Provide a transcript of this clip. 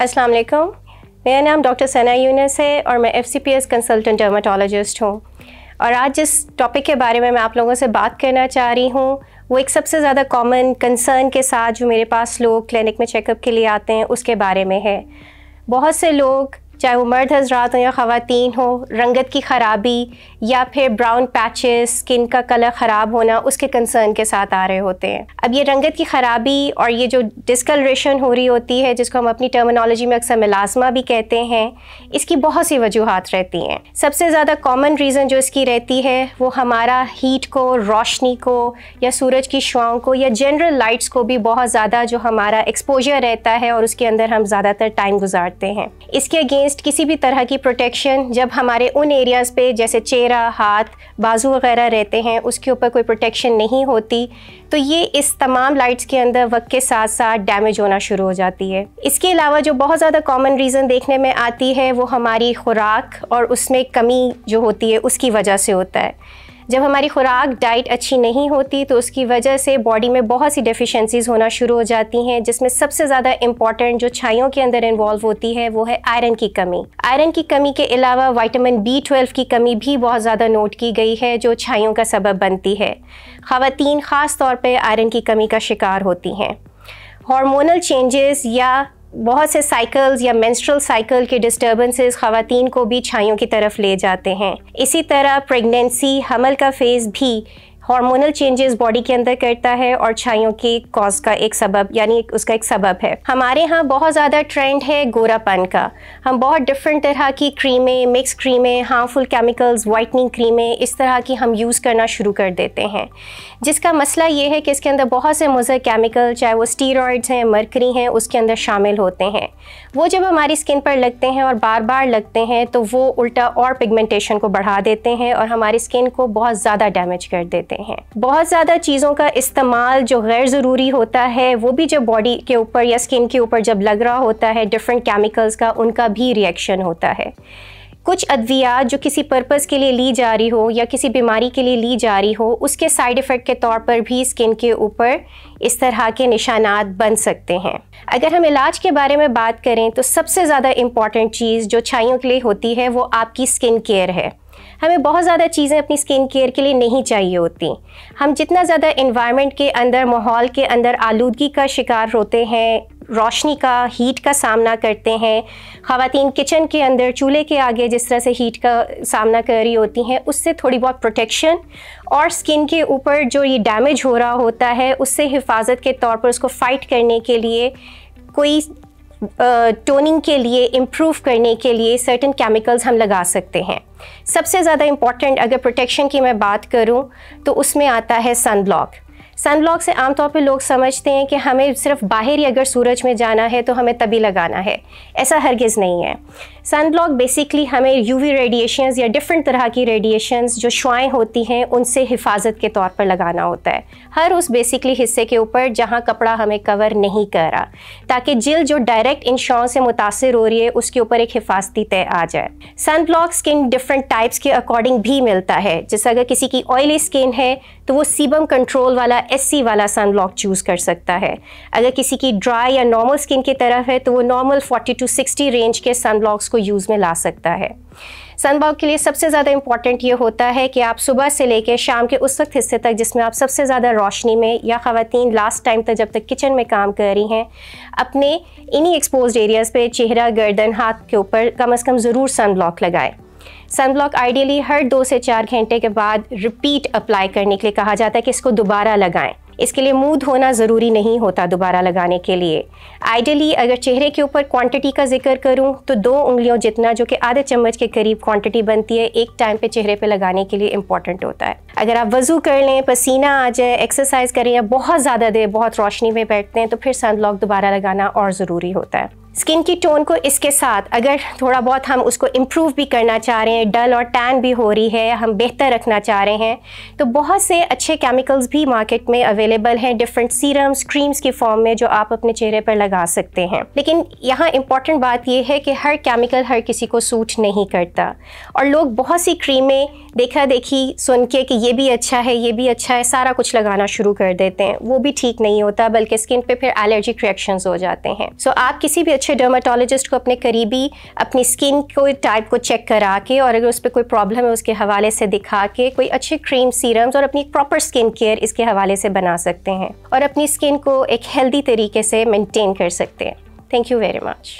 अस्सलाम वालेकुम मेरा नाम डॉक्टर सना यूनस है और मैं F C P S consultant dermatologist हूँ और आज जिस टॉपिक के बारे में मैं आप लोगों से बात करना चाह रही हूँ वो एक सबसे ज़्यादा कॉमन कंसर्न के साथ जो मेरे पास लोग क्लिनिक में चेकअप के लिए आते हैं उसके बारे में है बहुत से लोग चाहे वो मर्द हजरात हों या ख़वान हो रंगत की ख़राबी या फिर ब्राउन पैचेस स्किन का कलर ख़राब होना उसके कंसर्न के साथ आ रहे होते हैं अब ये रंगत की ख़राबी और ये जो डिस्कलरेशन हो रही होती है जिसको हम अपनी टर्मिनोलॉजी में अक्सर मिलाजमा भी कहते हैं इसकी बहुत सी वजूहत रहती हैं सबसे ज़्यादा कॉमन रीज़न जो इसकी रहती है वो हमारा हीट को रोशनी को या सूरज की शुआओं को या जनरल लाइट्स को भी बहुत ज़्यादा जो हमारा एक्सपोजर रहता है और उसके अंदर हम ज़्यादातर टाइम गुजारते हैं इसके अगेंस्ट अगेंस्ट किसी भी तरह की प्रोटेक्शन जब हमारे उन एरियाज़ पे जैसे चेहरा हाथ बाजू वगैरह रहते हैं उसके ऊपर कोई प्रोटेक्शन नहीं होती तो ये इस तमाम लाइट्स के अंदर वक्त के साथ साथ डैमेज होना शुरू हो जाती है इसके अलावा जो बहुत ज़्यादा कॉमन रीज़न देखने में आती है वो हमारी खुराक और उसमें कमी जो होती है उसकी वजह से होता है जब हमारी खुराक डाइट अच्छी नहीं होती तो उसकी वजह से बॉडी में बहुत सी डेफिशिएंसीज होना शुरू हो जाती हैं जिसमें सबसे ज़्यादा इंपॉर्टेंट जो छाइयों के अंदर इन्वॉल्व होती है वो है आयरन की कमी आयरन की कमी के अलावा वाइटामिन बी ट्वेल्व की कमी भी बहुत ज़्यादा नोट की गई है जो छाइयों का सबब बनती है ख़वातीन ख़ास तौर पर आयरन की कमी का शिकार होती हैं हार्मोनल चेंजेस या बहुत से साइकिल्स या मेंस्ट्रुअल साइकिल के डिस्टर्बेंसेस खातन को भी छाइयों की तरफ ले जाते हैं इसी तरह प्रेगनेंसी हमल का फेज़ भी हार्मोनल चेंजेस बॉडी के अंदर करता है और छाइयों की कॉज का एक सबब यानी उसका एक सबब है हमारे यहाँ बहुत ज़्यादा ट्रेंड है गोरापन का हम बहुत डिफरेंट तरह की क्रीमें मिक्स क्रीमें हार्मफुल केमिकल्स वाइटनिंग क्रीमें इस तरह की हम यूज़ करना शुरू कर देते हैं जिसका मसला ये है कि इसके अंदर बहुत से मुजर केमिकल चाहे वो स्टीरॉयड्स हैं मरकरी हैं उसके अंदर शामिल होते हैं वो जब हमारी स्किन पर लगते हैं और बार बार लगते हैं तो वो उल्टा और पिगमेंटेशन को बढ़ा देते हैं और हमारी स्किन को बहुत ज़्यादा डैमेज कर देते हैं सकते हैं बहुत ज़्यादा चीज़ों का इस्तेमाल जो गैर ज़रूरी होता है वो भी जब बॉडी के ऊपर या स्किन के ऊपर जब लग रहा होता है डिफरेंट केमिकल्स का उनका भी रिएक्शन होता है कुछ अद्वियात जो किसी पर्पज़ के लिए ली जा रही हो या किसी बीमारी के लिए ली जा रही हो उसके साइड इफ़ेक्ट के तौर पर भी स्किन के ऊपर इस तरह के निशानात बन सकते हैं अगर हम इलाज के बारे में बात करें तो सबसे ज़्यादा इम्पॉर्टेंट चीज़ जो छाइयों के लिए होती है वो आपकी स्किन केयर है हमें बहुत ज़्यादा चीज़ें अपनी स्किन केयर के लिए नहीं चाहिए होती हम जितना ज़्यादा इन्वायरमेंट के अंदर माहौल के अंदर आलूदगी का शिकार होते हैं रोशनी का हीट का सामना करते हैं ख़वातीन किचन के अंदर चूल्हे के आगे जिस तरह से हीट का सामना कर रही होती हैं उससे थोड़ी बहुत प्रोटेक्शन और स्किन के ऊपर जो ये डैमेज हो रहा होता है उससे हिफाजत के तौर पर उसको फ़ाइट करने के लिए कोई टोनिंग के लिए इम्प्रूव करने के लिए सर्टन केमिकल्स हम लगा सकते हैं सबसे ज़्यादा इम्पॉर्टेंट अगर प्रोटेक्शन की मैं बात करूँ तो उसमें आता है सन ब्लॉक सन ब्लॉक से आमतौर पर लोग समझते हैं कि हमें सिर्फ बाहर ही अगर सूरज में जाना है तो हमें तभी लगाना है ऐसा हरगिज़ नहीं है सनब्लॉक बेसिकली हमें यूवी रेडिएशंस या डिफरेंट तरह की रेडिएशंस जो शुआएँ होती हैं उनसे हिफाजत के तौर पर लगाना होता है हर उस बेसिकली हिस्से के ऊपर जहाँ कपड़ा हमें कवर नहीं कर रहा ताकि जिल जो डायरेक्ट इन शॉ से मुतासर हो रही है उसके ऊपर एक हिफाजती तय आ जाए सनब्लॉक स्किन डिफरेंट टाइप्स के अकॉर्डिंग भी मिलता है जैसे अगर किसी की ऑयली स्किन है तो वो सीबम कंट्रोल वाला एस वाला सनब्लॉक चूज़ कर सकता है अगर किसी की ड्राई या नॉर्मल स्किन की तरफ है तो वो normal forty to sixty range के सनब्लॉक्स को उसको यूज़ में ला सकता है सनबॉग के लिए सबसे ज़्यादा इंपॉर्टेंट ये होता है कि आप सुबह से लेकर शाम के उस वक्त हिस्से तक जिसमें आप सबसे ज़्यादा रोशनी में या ख़वातीन लास्ट टाइम तक जब तक किचन में काम कर रही हैं अपने इन्हीं एक्सपोज एरियाज़ पे चेहरा गर्दन हाथ के ऊपर कम अज़ कम ज़रूर सन सनब्लॉक लगाएं ब्लॉक आइडियली हर दो से चार घंटे के बाद रिपीट अप्लाई करने के लिए कहा जाता है कि इसको दोबारा लगाएं इसके लिए मुंह धोना ज़रूरी नहीं होता दोबारा लगाने के लिए आइडियली अगर चेहरे के ऊपर क्वांटिटी का जिक्र करूं तो दो उंगलियों जितना जो कि आधे चम्मच के करीब क्वांटिटी बनती है एक टाइम पे चेहरे पे लगाने के लिए इंपॉर्टेंट होता है अगर आप वजू कर लें पसीना आ जाए एक्सरसाइज करें या बहुत ज़्यादा देर बहुत रोशनी में बैठते हैं तो फिर सनब्लॉक दोबारा लगाना और ज़रूरी होता है स्किन की टोन को इसके साथ अगर थोड़ा बहुत हम उसको इम्प्रूव भी करना चाह रहे हैं डल और टैन भी हो रही है हम बेहतर रखना चाह रहे हैं तो बहुत से अच्छे केमिकल्स भी मार्केट में अवेलेबल हैं डिफरेंट सीरम्स क्रीम्स के फॉर्म में जो आप अपने चेहरे पर लगा सकते हैं लेकिन यहाँ इम्पॉर्टेंट बात यह है कि हर केमिकल हर किसी को सूट नहीं करता और लोग बहुत सी क्रीमें देखा देखी सुन के कि ये भी अच्छा है ये भी अच्छा है सारा कुछ लगाना शुरू कर देते हैं वो भी ठीक नहीं होता बल्कि स्किन पे फिर एलर्जिक रिएक्शंस हो जाते हैं सो so, आप किसी भी अच्छे डर्माटोलॉजिस्ट को अपने करीबी अपनी स्किन को टाइप को चेक करा के और अगर उस पर कोई प्रॉब्लम है उसके हवाले से दिखा के कोई अच्छे क्रीम सीरम्स और अपनी प्रॉपर स्किन केयर इसके हवाले से बना सकते हैं और अपनी स्किन को एक हेल्दी तरीके से मेनटेन कर सकते हैं थैंक यू वेरी मच